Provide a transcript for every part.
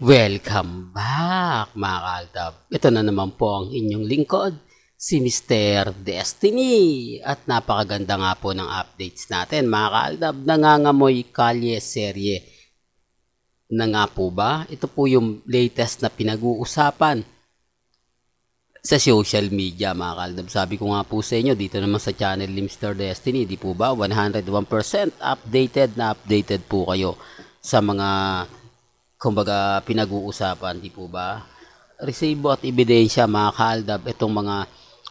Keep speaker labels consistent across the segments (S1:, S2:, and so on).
S1: Welcome back mga kaaltab. Ito na naman po ang inyong lingkod, si Mr. Destiny. At napakaganda nga po ng updates natin mga kaaltab. Nangangamoy kalye serye na nga po ba? Ito po yung latest na pinag-uusapan sa social media mga kaaltab. Sabi ko nga po sa inyo dito naman sa channel ni Mr. Destiny, di po ba? 101% updated na updated po kayo sa mga kumbaga pinag-uusapan, di po ba? Resibo at ebidensya mga kaaldab itong mga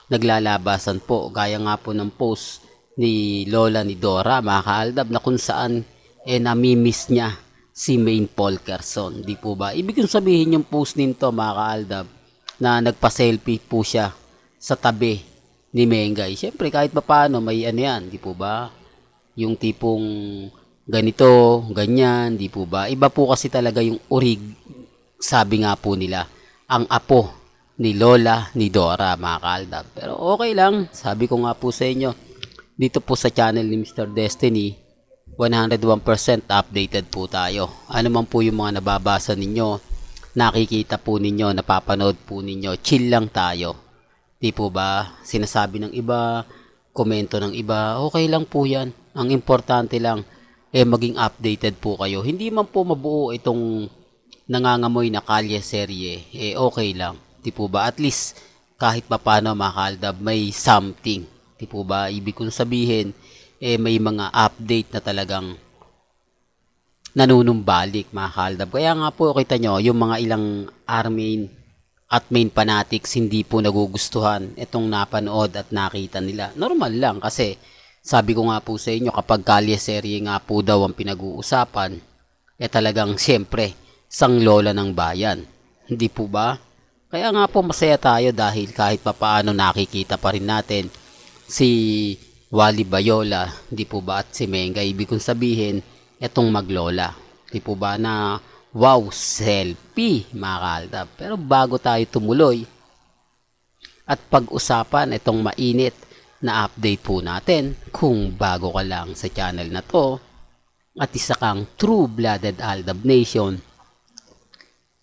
S1: naglalabasan po gaya nga po ng post ni Lola ni Dora mga kaaldab na kung saan eh namimiss niya si main Paul Carson di po ba ibig kong sabihin yung post nito mga kaaldab na nagpa-selfie po siya sa tabi ni Mengay Siyempre, kahit papaano may ano yan di po ba yung tipong ganito, ganyan, di po ba? Iba po kasi talaga yung urig, sabi nga po nila, ang apo ni Lola, ni Dora, mga kaaldab. Pero okay lang, sabi ko nga po sa inyo, dito po sa channel ni Mr. Destiny, 101% updated po tayo. Ano man po yung mga nababasa ninyo, nakikita po ninyo, napapanood po ninyo, chill lang tayo. Di po ba, sinasabi ng iba, komento ng iba, okay lang po yan. Ang importante lang, eh maging updated po kayo. Hindi man po mabuo itong nangangamoy na kalye serye, eh okay lang. Di po ba? At least kahit papano mga kaaldab, may something. Di po ba? Ibig kong sabihin, eh may mga update na talagang nanunumbalik mga Kaya nga po kita nyo, yung mga ilang army at main fanatics hindi po nagugustuhan itong napanood at nakita nila. Normal lang kasi sabi ko nga po sa inyo, kapag kalye serye nga po daw ang pinag-uusapan, eh talagang siyempre, lola ng bayan. Hindi po ba? Kaya nga po masaya tayo dahil kahit papaano nakikita pa rin natin si Wally Bayola, hindi po ba at si Menga, ibig kong sabihin, etong maglola. Di po ba na wow, selfie mga kaldab. Pero bago tayo tumuloy at pag-usapan itong mainit na-update po natin kung bago ka lang sa channel na to at isa kang true-blooded Aldab Nation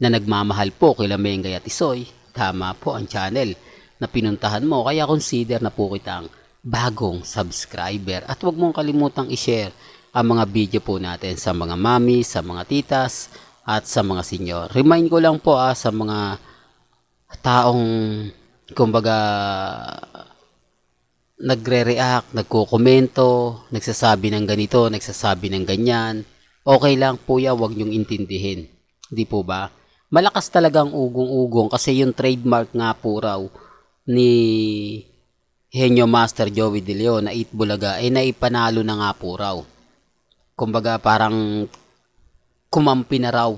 S1: na nagmamahal po kila Mengay at Isoy, tama po ang channel na pinuntahan mo kaya consider na po kitang bagong subscriber at huwag mong kalimutang i-share ang mga video po natin sa mga mami, sa mga titas at sa mga senior. Remind ko lang po ah, sa mga taong kumbaga nagre-react, nagko-komento, nagsasabi ng ganito, nagsasabi ng ganyan. Okay lang po ya, huwag niyong intindihin. Di po ba? Malakas talagang ugong-ugong kasi yung trademark nga po raw ni Henyo Master Joey De Leon na 8 Bulaga ay eh, naipanalo na nga po raw. Kumbaga parang kumampi na raw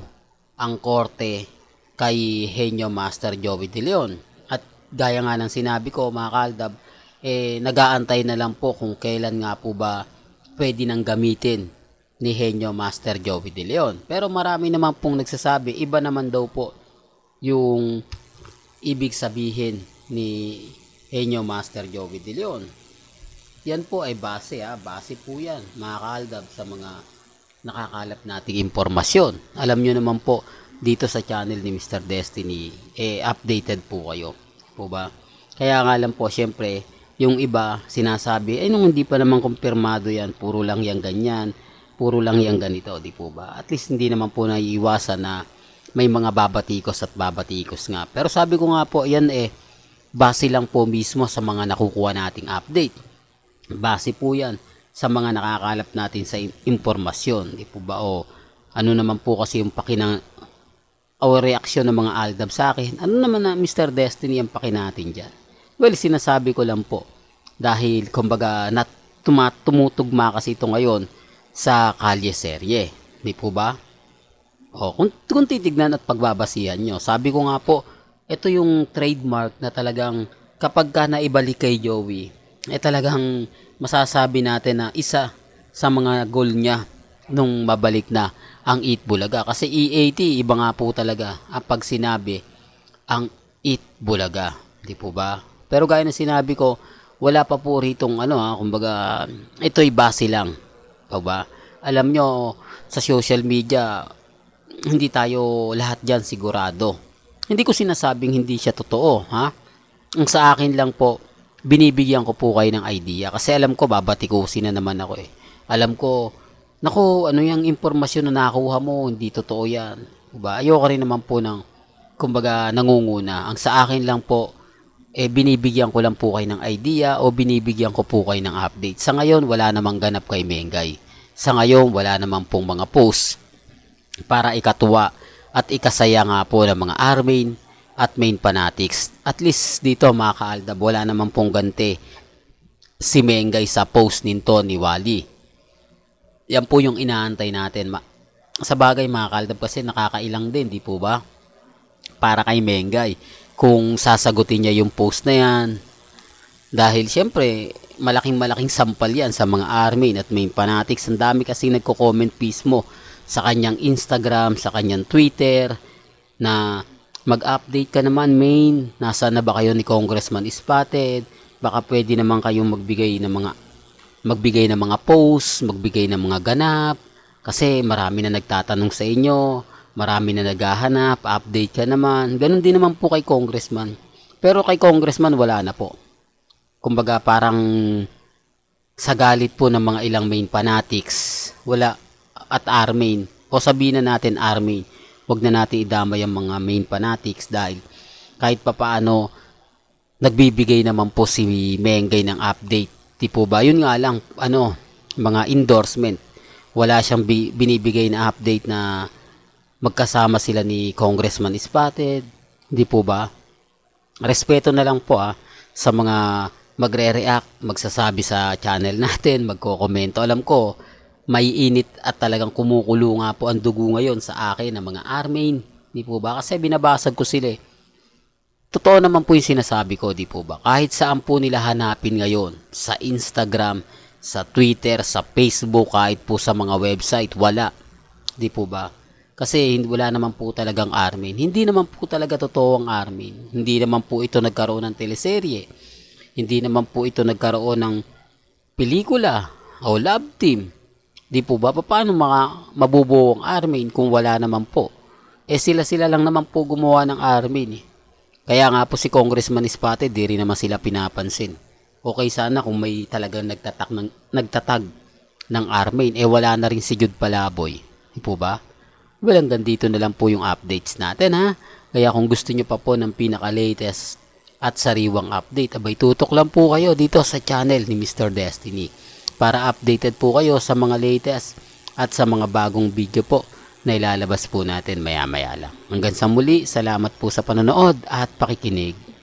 S1: ang korte kay Henyo Master Joey De Leon. At gaya nga ng sinabi ko mga kaldab, eh nagaantay na lang po kung kailan nga po ba pwede nang gamitin ni Henyo Master Joey De Leon. Pero marami naman pong nagsasabi, iba naman daw po yung ibig sabihin ni Henyo Master Joey De Leon. Yan po ay base ha, ah, base po yan mga kaaldab sa mga nakakalap nating impormasyon. Alam nyo naman po dito sa channel ni Mr. Destiny, eh updated po kayo. Po ba? Kaya nga lang po, syempre, yung iba sinasabi, ay nung hindi pa naman kumpirmado yan, puro lang yang ganyan, puro lang yang ganito, di po ba? At least hindi naman po naiiwasan na may mga babatikos at babatikos nga. Pero sabi ko nga po, yan eh, base lang po mismo sa mga nakukuha nating update. Base po yan sa mga nakakalap natin sa impormasyon. Di po ba? O, ano naman po kasi yung pakinang o reaksyon ng mga aldab sa akin. Ano naman na Mr. Destiny ang pakinatin dyan? Well, sinasabi ko lang po dahil kumbaga nat tumatumutugma kasi ito ngayon sa kalye serye. Di po ba? O, kung, kung titignan at pagbabasihan nyo, sabi ko nga po, ito yung trademark na talagang kapag ka naibalik kay Joey, eh talagang masasabi natin na isa sa mga goal niya nung mabalik na ang Eat Bulaga. Kasi EAT, iba nga po talaga ang pag sinabi ang Eat Bulaga. Di po ba? Pero gaya na sinabi ko, wala pa po ritong ano ha, ah, kumbaga ito'y base lang. O ba? Alam nyo, sa social media, hindi tayo lahat dyan sigurado. Hindi ko sinasabing hindi siya totoo, ha? Ang sa akin lang po, binibigyan ko po kayo ng idea kasi alam ko babatikusin na naman ako eh. Alam ko, naku, ano yung impormasyon na nakuha mo, hindi totoo yan. Diba? Ayoko rin naman po ng, kumbaga, nangunguna. Ang sa akin lang po, eh binibigyan ko lang po kayo ng idea o binibigyan ko po kayo ng update. Sa ngayon, wala namang ganap kay Mengay. Sa ngayon, wala namang pong mga post para ikatuwa at ikasaya nga po ng mga Armin at main fanatics. At least dito mga kaaldab, wala namang pong ganti si Mengay sa post nito ni Wally. Yan po yung inaantay natin. Ma sa bagay mga kaaldab kasi nakakailang din, di po ba? Para kay Mengay kung sasagutin niya yung post na yan. Dahil syempre, malaking malaking sampal yan sa mga army at main fanatics. Ang dami kasi nagko-comment mismo sa kanyang Instagram, sa kanyang Twitter na mag-update ka naman main, nasa na ba kayo ni Congressman Spotted? Baka pwede naman kayong magbigay ng mga magbigay ng mga posts, magbigay ng mga ganap kasi marami na nagtatanong sa inyo marami na naghahanap, update ka naman. Ganon din naman po kay congressman. Pero kay congressman wala na po. Kumbaga parang sa galit po ng mga ilang main fanatics, wala at armain. O sabihin na natin armain. Huwag na natin idamay ang mga main fanatics dahil kahit papaano nagbibigay naman po si Mengay ng update. Tipo ba? Yun nga lang, ano, mga endorsement. Wala siyang binibigay na update na magkasama sila ni Congressman Spotted, hindi po ba? Respeto na lang po ah, sa mga magre-react, magsasabi sa channel natin, magko-komento. Alam ko, may init at talagang kumukulo nga po ang dugo ngayon sa akin ng mga Armain. hindi po ba? Kasi binabasag ko sila eh. Totoo naman po yung sinasabi ko, di po ba? Kahit saan po nila hanapin ngayon, sa Instagram, sa Twitter, sa Facebook, kahit po sa mga website, wala. Di po ba? Kasi wala naman po talagang Armin. Hindi naman po talaga totoo ang Armin. Hindi naman po ito nagkaroon ng teleserye. Hindi naman po ito nagkaroon ng pelikula o love team. Di po ba? Paano mga mabubuo ang Armin kung wala naman po? Eh sila-sila lang naman po gumawa ng Armin Kaya nga po si Congressman Ispate, di rin naman sila pinapansin. Okay sana kung may talagang nagtatak ng, nagtatag ng Armin. Eh wala na rin si Jude Palaboy. Di po ba? Well, hanggang dito na lang po yung updates natin ha. Kaya kung gusto nyo pa po ng pinaka-latest at sariwang update, abay tutok lang po kayo dito sa channel ni Mr. Destiny para updated po kayo sa mga latest at sa mga bagong video po na ilalabas po natin maya-maya lang. Hanggang sa muli, salamat po sa panonood at pakikinig.